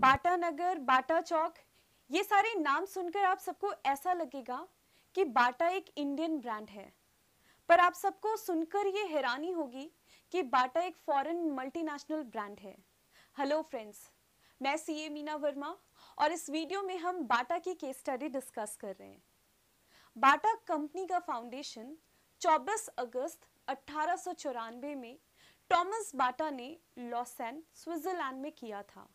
बाटा नगर बाटा चौक ये सारे नाम सुनकर आप सबको ऐसा लगेगा कि बाटा एक इंडियन ब्रांड है पर आप सबको सुनकर ये हैरानी होगी कि बाटा एक फॉरेन मल्टीनेशनल ब्रांड है हेलो फ्रेंड्स मैं सीए मीना वर्मा और इस वीडियो में हम बाटा की केस स्टडी डिस्कस कर रहे हैं बाटा कंपनी का फाउंडेशन 24 अगस्त अट्ठारह में टॉमस बाटा ने लॉसैन स्विट्जरलैंड में किया था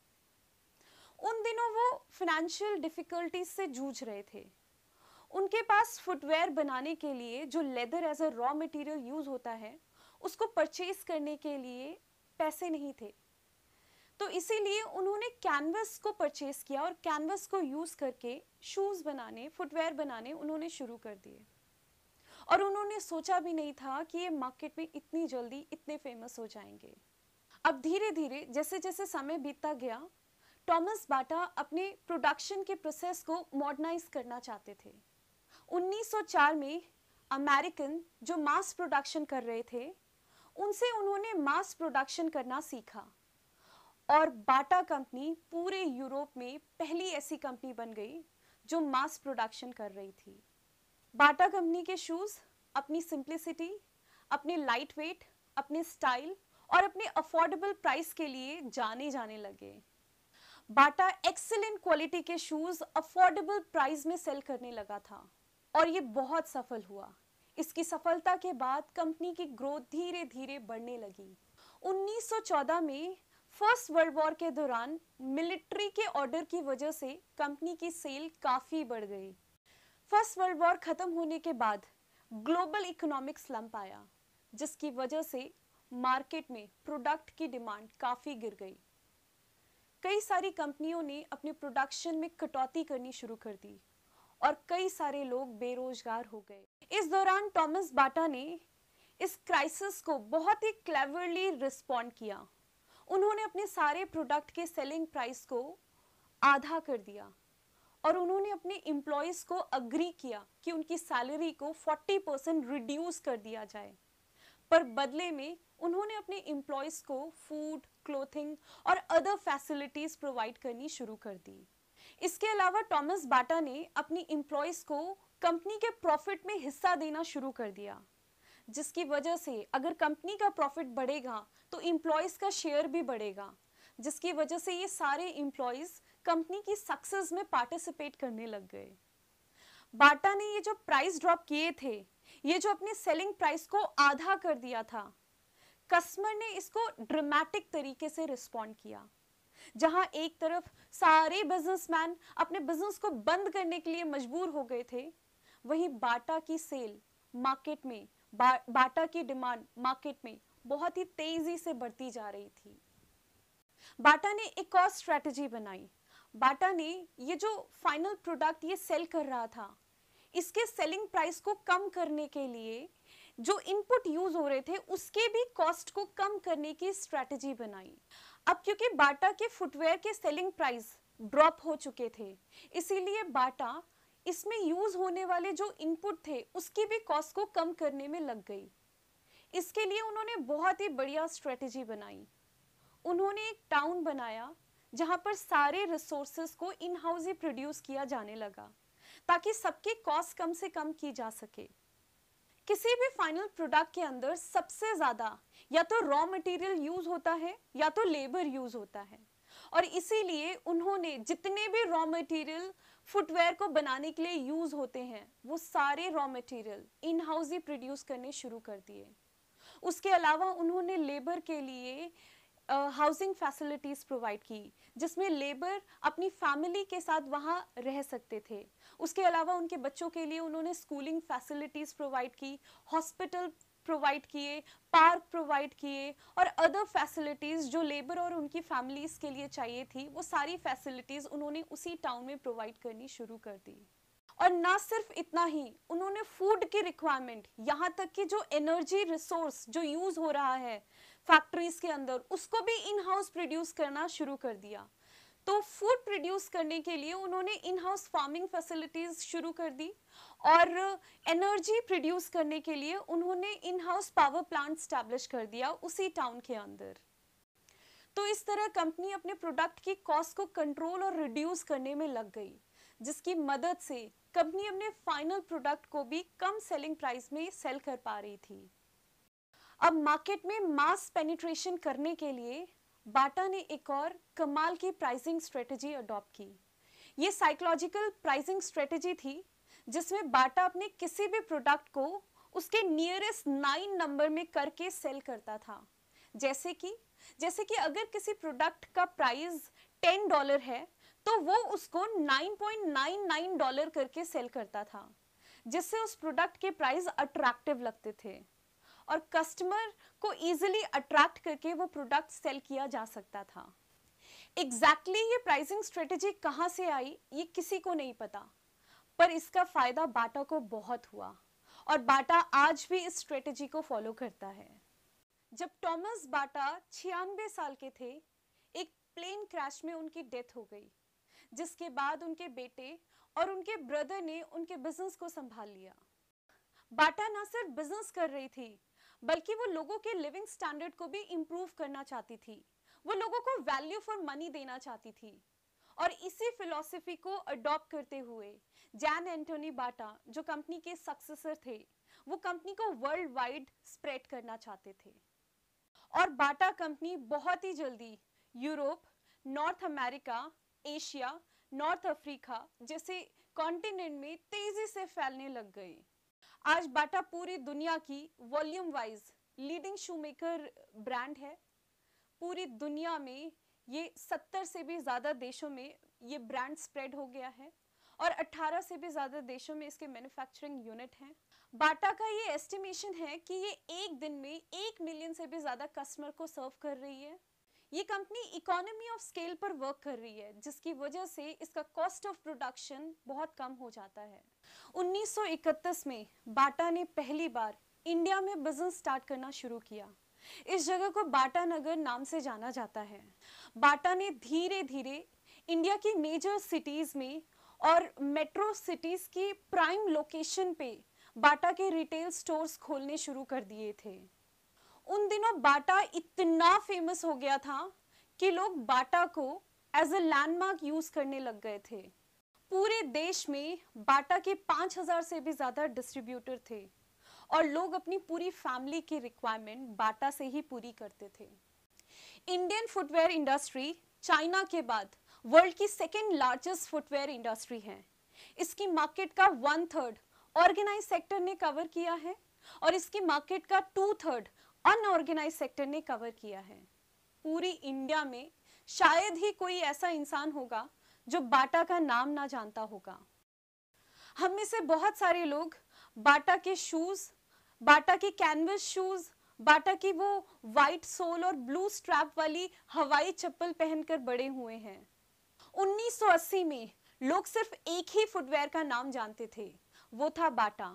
उन दिनों वो फिनेंशियल डिफ़िकल्टीज से जूझ रहे थे उनके पास फुटवेयर बनाने के लिए जो leather as a raw material use होता है उसको परचेज करने के लिए पैसे नहीं थे तो इसीलिए उन्होंने कैनवस को परचेज किया और कैनवस को यूज़ करके शूज़ बनाने फुटवेयर बनाने उन्होंने शुरू कर दिए और उन्होंने सोचा भी नहीं था कि ये मार्केट में इतनी जल्दी इतने फेमस हो जाएंगे अब धीरे धीरे जैसे जैसे समय बीतता गया टॉमस बाटा अपने प्रोडक्शन के प्रोसेस को मॉडर्नाइज करना चाहते थे 1904 में अमेरिकन जो मास प्रोडक्शन कर रहे थे उनसे उन्होंने मास प्रोडक्शन करना सीखा और बाटा कंपनी पूरे यूरोप में पहली ऐसी कंपनी बन गई जो मास प्रोडक्शन कर रही थी बाटा कंपनी के शूज़ अपनी सिंप्लिसिटी अपने लाइट वेट अपने स्टाइल और अपने अफोर्डेबल प्राइस के लिए जाने जाने लगे बाटा एक्सेलेंट क्वालिटी के शूज अफोर्डेबल प्राइस में सेल करने लगा था और ये बहुत सफल हुआ इसकी सफलता के बाद कंपनी की ग्रोथ धीरे धीरे बढ़ने लगी 1914 में फर्स्ट वर्ल्ड वॉर के दौरान मिलिट्री के ऑर्डर की वजह से कंपनी की सेल काफ़ी बढ़ गई फर्स्ट वर्ल्ड वॉर ख़त्म होने के बाद ग्लोबल इकोनॉमिक स्लम्प आया जिसकी वजह से मार्केट में प्रोडक्ट की डिमांड काफ़ी गिर गई कई सारी कंपनियों ने अपने प्रोडक्शन में कटौती करनी शुरू कर दी और कई सारे लोग बेरोजगार हो गए इस दौरान टॉमस बाटा ने इस क्राइसिस को बहुत ही क्लेवरली रिस्पॉन्ड किया उन्होंने अपने सारे प्रोडक्ट के सेलिंग प्राइस को आधा कर दिया और उन्होंने अपने एम्प्लॉयज़ को अग्री किया कि उनकी सैलरी को 40 परसेंट रिड्यूस कर दिया जाए पर बदले में उन्होंने अपने एम्प्लॉयज़ को फूड क्लोथिंग और अदर फैसिलिटीज प्रोवाइड करनी शुरू कर दी इसके अलावा टॉमस बाटा ने अपनी इम्प्लॉयज को कंपनी के प्रॉफिट में हिस्सा देना शुरू कर दिया जिसकी वजह से अगर कंपनी का प्रॉफिट बढ़ेगा तो इम्प्लॉयज़ का शेयर भी बढ़ेगा जिसकी वजह से ये सारे इम्प्लॉयज़ कंपनी की सक्सेस में पार्टिसिपेट करने लग गए बाटा ने ये जो प्राइस ड्रॉप किए थे ये जो अपने सेलिंग प्राइस को आधा कर दिया था कस्टमर ने इसको ड्रामेटिक तरीके से रिस्पॉन्ड किया जहां एक तरफ सारे बिजनेसमैन अपने बिजनेस को बंद करने के लिए मजबूर हो गए थे वहीं बाटा की सेल मार्केट में बा, बाटा की डिमांड मार्केट में बहुत ही तेजी से बढ़ती जा रही थी बाटा ने एक और स्ट्रेटजी बनाई बाटा ने ये जो फाइनल प्रोडक्ट ये सेल कर रहा था इसके सेलिंग प्राइस को कम करने के लिए जो इनपुट यूज हो रहे थे उसके भी कॉस्ट को कम करने की स्ट्रेटजी बनाई अब क्योंकि बाटा के फुटवेयर के सेलिंग प्राइस ड्रॉप हो चुके थे इसीलिए बाटा इसमें यूज होने वाले जो इनपुट थे उसकी भी कॉस्ट को कम करने में लग गई इसके लिए उन्होंने बहुत ही बढ़िया स्ट्रेटजी बनाई उन्होंने एक टाउन बनाया जहाँ पर सारे रिसोर्सेस को इन हाउस ही प्रोड्यूस किया जाने लगा ताकि सबकी कॉस्ट कम से कम की जा सके किसी भी फाइनल प्रोडक्ट के अंदर सबसे ज़्यादा या तो रॉ मटेरियल यूज़ होता है या तो लेबर यूज़ होता है और इसीलिए उन्होंने जितने भी रॉ मटेरियल फुटवेयर को बनाने के लिए यूज़ होते हैं वो सारे रॉ मटेरियल इन हाउस ही प्रोड्यूस करने शुरू कर दिए उसके अलावा उन्होंने लेबर के लिए हाउसिंग फैसिलिटीज़ प्रोवाइड की जिसमें लेबर अपनी फैमिली के साथ वहाँ रह सकते थे उसके अलावा उनके बच्चों के लिए उन्होंने स्कूलिंग फैसिलिटीज़ प्रोवाइड की हॉस्पिटल प्रोवाइड किए पार्क प्रोवाइड किए और अदर फैसिलिटीज़ जो लेबर और उनकी फैमिलीज़ के लिए चाहिए थी वो सारी फैसिलिटीज़ उन्होंने उसी टाउन में प्रोवाइड करनी शुरू कर दी और ना सिर्फ इतना ही उन्होंने फूड की रिक्वायरमेंट यहाँ तक कि जो एनर्जी रिसोर्स जो यूज़ हो रहा है फैक्ट्रीज़ के अंदर उसको भी इन हाउस प्रोड्यूस करना शुरू कर दिया तो फूड प्रोड्यूस करने के लिए उन्होंने इन हाउस फार्मिंग फैसिलिटीज़ शुरू कर दी और एनर्जी प्रोड्यूस करने के लिए उन्होंने in house power plant establish कर दिया उसी टाउन के अंदर तो इस तरह कंपनी अपने प्रोडक्ट की कॉस्ट को कंट्रोल और रिड्यूस करने में लग गई जिसकी मदद से कंपनी अपने फाइनल प्रोडक्ट को भी कम सेलिंग प्राइस में सेल कर पा रही थी अब मार्केट में मास पेनिट्रेशन करने के लिए बाटा ने एक और कमाल की प्राइसिंग स्ट्रेटजी अडॉप्ट की ये साइकोलॉजिकल प्राइसिंग स्ट्रेटजी थी जिसमें बाटा अपने किसी भी प्रोडक्ट को उसके नियरेस्ट नाइन नंबर में करके सेल करता था जैसे कि जैसे कि अगर किसी प्रोडक्ट का प्राइस टेन डॉलर है तो वो उसको nine nine point nine dollar करके सेल करता था जिससे उस प्रोडक्ट के प्राइस अट्रैक्टिव लगते थे और कस्टमर को इजीली अट्रैक्ट करके वो प्रोडक्ट सेल किया जा सकता था एग्जैक्टली exactly ये प्राइसिंग स्ट्रेटेजी कहाँ से आई ये किसी को नहीं पता पर इसका फ़ायदा बाटा को बहुत हुआ और बाटा आज भी इस स्ट्रेटेजी को फॉलो करता है जब टॉमस बाटा छियानवे साल के थे एक प्लेन क्रैश में उनकी डेथ हो गई जिसके बाद उनके बेटे और उनके ब्रदर ने उनके बिजनेस को संभाल लिया बाटा ना सिर्फ बिजनेस कर रही थी बल्कि वो लोगों के लिविंग स्टैंडर्ड को भी इम्प्रूव करना चाहती थी वो लोगों को वैल्यू फॉर मनी देना चाहती थी और इसी फिलॉसफी को अडॉप्ट करते हुए जैन एंटोनी बाटा जो कंपनी के सक्सेसर थे वो कंपनी को वर्ल्ड वाइड स्प्रेड करना चाहते थे और बाटा कंपनी बहुत ही जल्दी Europe North America Asia North Africa जैसे कॉन्टिनेंट में तेजी से फैलने लग गई आज बाटा पूरी दुनिया की volume wise leading shoe maker brand है पूरी दुनिया में ये सत्तर से भी ज़्यादा देशों में ये ब्रांड स्प्रेड हो गया है और 18 से भी ज़्यादा देशों में इसके मैन्युफैक्चरिंग यूनिट हैं बाटा का ये एस्टिमेशन है कि ये एक दिन में एक मिलियन से भी ज़्यादा कस्टमर को सर्व कर रही है ये कंपनी इकोनॉमी ऑफ स्केल पर वर्क कर रही है जिसकी वजह से इसका कॉस्ट ऑफ प्रोडक्शन बहुत कम हो जाता है 1931 में बाटा ने पहली बार इंडिया में बिजनेस स्टार्ट करना शुरू किया इस जगह को बाटा नगर नाम से जाना जाता है बाटा ने धीरे धीरे इंडिया की मेजर सिटीज़ में और मेट्रो सिटीज़ की प्राइम लोकेशन पे बाटा के रिटेल स्टोर्स खोलने शुरू कर दिए थे उन दिनों बाटा इतना फेमस हो गया था कि लोग बाटा को एज अ लैंडमार्क यूज़ करने लग गए थे पूरे देश में बाटा के 5000 से भी ज़्यादा डिस्ट्रीब्यूटर थे और लोग अपनी पूरी फैमिली की रिक्वायरमेंट बाटा से ही पूरी करते थे इंडियन फुटवेयर इंडस्ट्री चाइना के बाद वर्ल्ड की सेकेंड लार्जेस्ट फुटवेयर इंडस्ट्री है इसकी मार्केट का वन थर्ड ऑर्गेनाइज सेक्टर ने कवर किया है और इसकी मार्केट का टू थर्ड अनऑर्गेनाइज सेक्टर ने कवर किया है पूरी इंडिया में शायद ही कोई ऐसा इंसान होगा जो बाटा का नाम ना जानता होगा हम में से बहुत सारे लोग बाटा के शूज़ बाटा के कैनवस शूज़ बाटा की वो वाइट सोल और ब्लू स्ट्रैप वाली हवाई चप्पल पहनकर बड़े हुए हैं 1980 में लोग सिर्फ एक ही फुटवेयर का नाम जानते थे वो था बाटा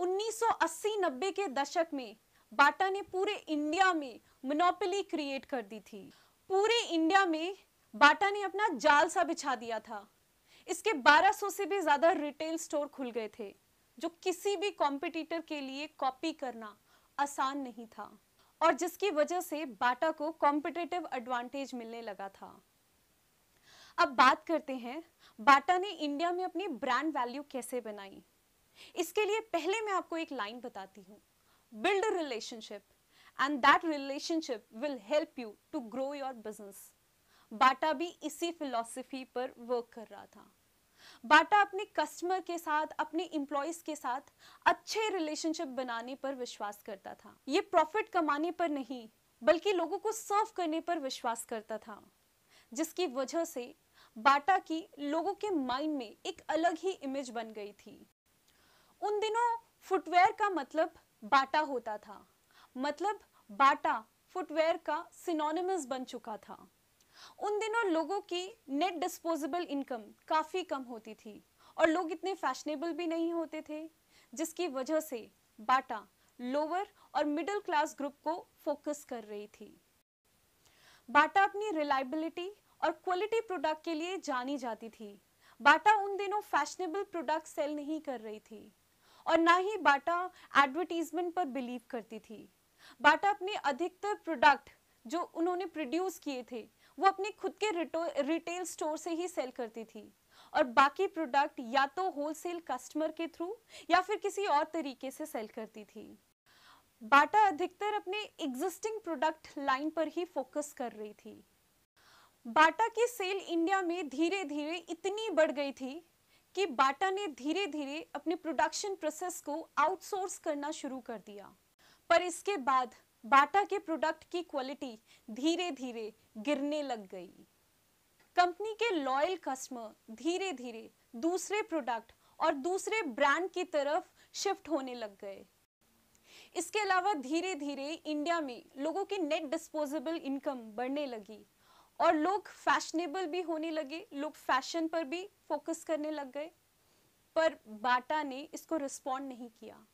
1980-90 के दशक में बाटा ने पूरे इंडिया में मोनोपली क्रिएट कर दी थी पूरे इंडिया में बाटा ने अपना जाल सा बिछा दिया था इसके 1200 से भी ज्यादा रिटेल स्टोर खुल गए थे जो किसी भी कॉम्पिटिटर के लिए कॉपी करना आसान नहीं था और जिसकी वजह से बाटा को कॉम्पिटेटिव एडवांटेज मिलने लगा था अब बात करते हैं बाटा ने इंडिया में अपनी ब्रांड वैल्यू कैसे बनाई इसके लिए पहले मैं आपको एक लाइन बताती हूँ build relationship and that relationship will help you to grow your business Bata भी इसी फिलॉसफी पर वर्क कर रहा था बाटा अपने कस्टमर के साथ अपने इम्प्लॉयज के साथ अच्छे रिलेशनशिप बनाने पर विश्वास करता था ये प्रॉफिट कमाने पर नहीं बल्कि लोगों को सर्व करने पर विश्वास करता था जिसकी वजह से बाटा की लोगों के माइंड में एक अलग ही इमेज बन गई थी उन दिनों फुटवेयर का मतलब बाटा होता था मतलब बाटा फुटवेयर का सिनोनिमस बन चुका था उन दिनों लोगों की नेट डिस्पोजेबल इनकम काफ़ी कम होती थी और लोग इतने फैशनेबल भी नहीं होते थे जिसकी वजह से बाटा लोअर और मिडिल क्लास ग्रुप को फोकस कर रही थी बाटा अपनी रिलायबिलिटी और क्वालिटी प्रोडक्ट के लिए जानी जाती थी बाटा उन दिनों फैशनेबल प्रोडक्ट सेल नहीं कर रही थी और ना ही बाटा एडवर्टीजमेंट पर बिलीव करती थी बाटा अपने अधिकतर प्रोडक्ट जो उन्होंने प्रोड्यूस किए थे वो अपने खुद के रिटेल स्टोर से ही सेल करती थी और बाकी प्रोडक्ट या तो होलसेल कस्टमर के थ्रू या फिर किसी और तरीके से सेल करती थी बाटा अधिकतर अपने एग्जिस्टिंग प्रोडक्ट लाइन पर ही फोकस कर रही थी बाटा की सेल इंडिया में धीरे धीरे इतनी बढ़ गई थी कि बाटा ने धीरे धीरे अपने प्रोडक्शन प्रोसेस को आउटसोर्स करना शुरू कर दिया पर इसके बाद बाटा के प्रोडक्ट की क्वालिटी धीरे धीरे गिरने लग गई कंपनी के लॉयल कस्टमर धीरे धीरे दूसरे प्रोडक्ट और दूसरे ब्रांड की तरफ शिफ्ट होने लग गए इसके अलावा धीरे धीरे इंडिया में लोगों की नेट डिस्पोजेबल इनकम बढ़ने लगी और लोग फैशनेबल भी होने लगे लोग फैशन पर भी फोकस करने लग गए पर बाटा ने इसको रिस्पॉन्ड नहीं किया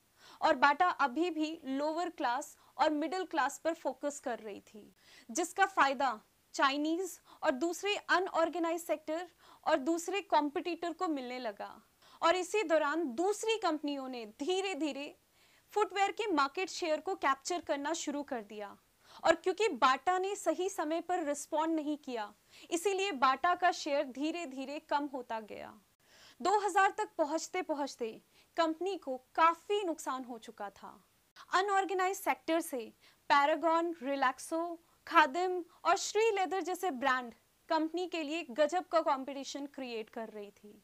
और बाटा अभी भी लोअर क्लास और मिडिल क्लास पर फोकस कर रही थी जिसका फायदा चाइनीज और दूसरे अनऑर्गेनाइज सेक्टर और दूसरे कॉम्पिटिटर को मिलने लगा और इसी दौरान दूसरी कंपनियों ने धीरे धीरे फुटवेयर के मार्केट शेयर को कैप्चर करना शुरू कर दिया और क्योंकि बाटा ने सही समय पर रिस्पॉन्ड नहीं किया इसीलिए बाटा का शेयर धीरे धीरे कम होता गया 2000 तक पहुंचते पहुंचते कंपनी को काफ़ी नुकसान हो चुका था अनऑर्गेनाइज सेक्टर से पैरागॉन रिलैक्सो खादिम और श्री लेदर जैसे ब्रांड कंपनी के लिए गजब का कंपटीशन क्रिएट कर रही थी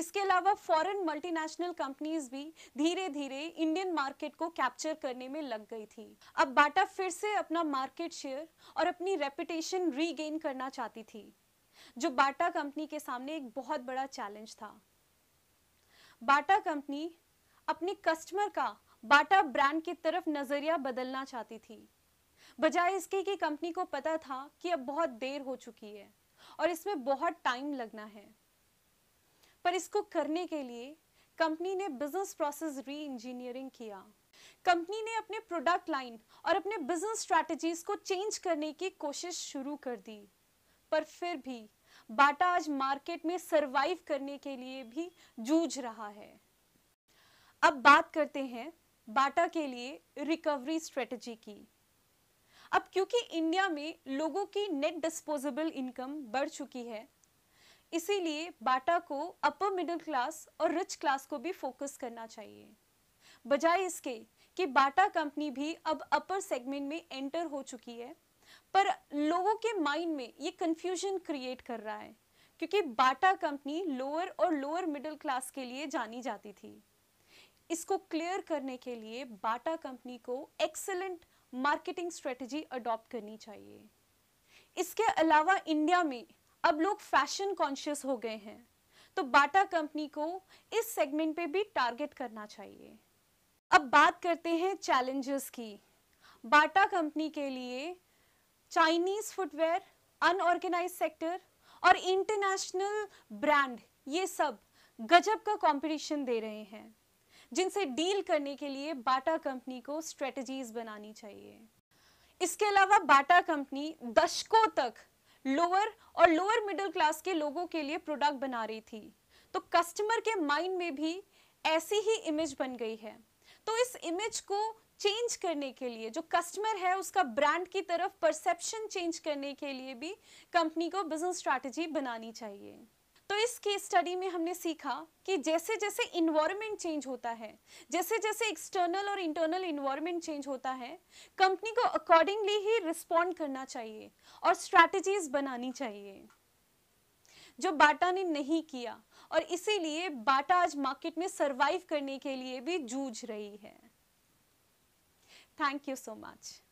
इसके अलावा फॉरेन मल्टीनेशनल कंपनीज भी धीरे धीरे इंडियन मार्केट को कैप्चर करने में लग गई थी अब बाटा फिर से अपना मार्केट शेयर और अपनी रेपुटेशन रीगेन करना चाहती थी जो बाटा कंपनी के सामने एक बहुत बड़ा चैलेंज था बाटा कंपनी अपने कस्टमर का बाटा ब्रांड की तरफ नजरिया बदलना चाहती थी बजाय इसके कि कंपनी को पता था कि अब बहुत देर हो चुकी है और इसमें बहुत टाइम लगना है पर इसको करने के लिए कंपनी ने बिजनेस प्रोसेस री इंजीनियरिंग किया कंपनी ने अपने प्रोडक्ट लाइन और अपने बिजनेस स्ट्रैटेजीज को चेंज करने की कोशिश शुरू कर दी पर फिर भी बाटा आज मार्केट में सरवाइव करने के लिए भी जूझ रहा है अब बात करते हैं बाटा के लिए रिकवरी स्ट्रेटजी की अब क्योंकि इंडिया में लोगों की नेट डिस्पोजेबल इनकम बढ़ चुकी है इसीलिए बाटा को अपर मिडिल क्लास और रिच क्लास को भी फोकस करना चाहिए बजाय इसके कि बाटा कंपनी भी अब अपर सेगमेंट में एंटर हो चुकी है पर लोगों के माइंड में ये कन्फ्यूजन क्रिएट कर रहा है क्योंकि बाटा कंपनी लोअर और लोअर मिडिल क्लास के लिए जानी जाती थी इसको क्लियर करने के लिए बाटा कंपनी को एक्सेलेंट मार्केटिंग स्ट्रेटजी अडॉप्ट करनी चाहिए इसके अलावा इंडिया में अब लोग फैशन कॉन्शियस हो गए हैं तो बाटा कंपनी को इस सेगमेंट पे भी टारगेट करना चाहिए अब बात करते हैं चैलेंजेस की बाटा कंपनी के लिए चाइनीज फुटवेयर अनऑर्गेनाइज सेक्टर और इंटरनेशनल ब्रांड ये सब गजब का कंपटीशन दे रहे हैं जिनसे डील करने के लिए बाटा कंपनी को स्ट्रेटजीज बनानी चाहिए इसके अलावा बाटा कंपनी दशकों तक लोअर और लोअर मिडिल क्लास के लोगों के लिए प्रोडक्ट बना रही थी तो कस्टमर के माइंड में भी ऐसी ही इमेज बन गई है तो इस इमेज को चेंज करने के लिए जो कस्टमर है उसका ब्रांड की तरफ परसेप्शन चेंज करने के लिए भी कंपनी को बिजनेस स्ट्रैटेजी बनानी चाहिए तो इस केस स्टडी में हमने सीखा कि जैसे जैसे इन्वायरमेंट चेंज होता है जैसे जैसे एक्सटर्नल और इंटरनल इन्वायरमेंट चेंज होता है कंपनी को अकॉर्डिंगली ही रिस्पॉन्ड करना चाहिए और स्ट्रैटेजीज बनानी चाहिए जो बाटा ने नहीं किया और इसीलिए बाटा आज मार्केट में सर्वाइव करने के लिए भी जूझ रही है थैंक यू सो मच